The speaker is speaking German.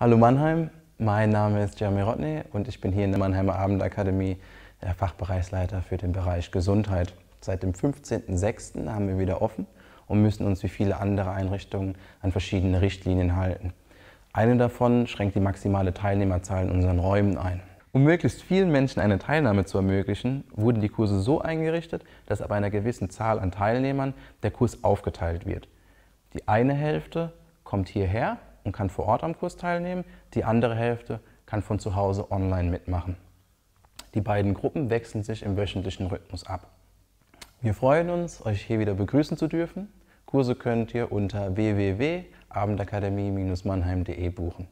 Hallo Mannheim, mein Name ist Jeremy Rodney und ich bin hier in der Mannheimer Abendakademie der Fachbereichsleiter für den Bereich Gesundheit. Seit dem 15.06. haben wir wieder offen und müssen uns wie viele andere Einrichtungen an verschiedene Richtlinien halten. Eine davon schränkt die maximale Teilnehmerzahl in unseren Räumen ein. Um möglichst vielen Menschen eine Teilnahme zu ermöglichen, wurden die Kurse so eingerichtet, dass ab einer gewissen Zahl an Teilnehmern der Kurs aufgeteilt wird. Die eine Hälfte kommt hierher und kann vor Ort am Kurs teilnehmen. Die andere Hälfte kann von zu Hause online mitmachen. Die beiden Gruppen wechseln sich im wöchentlichen Rhythmus ab. Wir freuen uns, euch hier wieder begrüßen zu dürfen. Kurse könnt ihr unter www.abendakademie-mannheim.de buchen.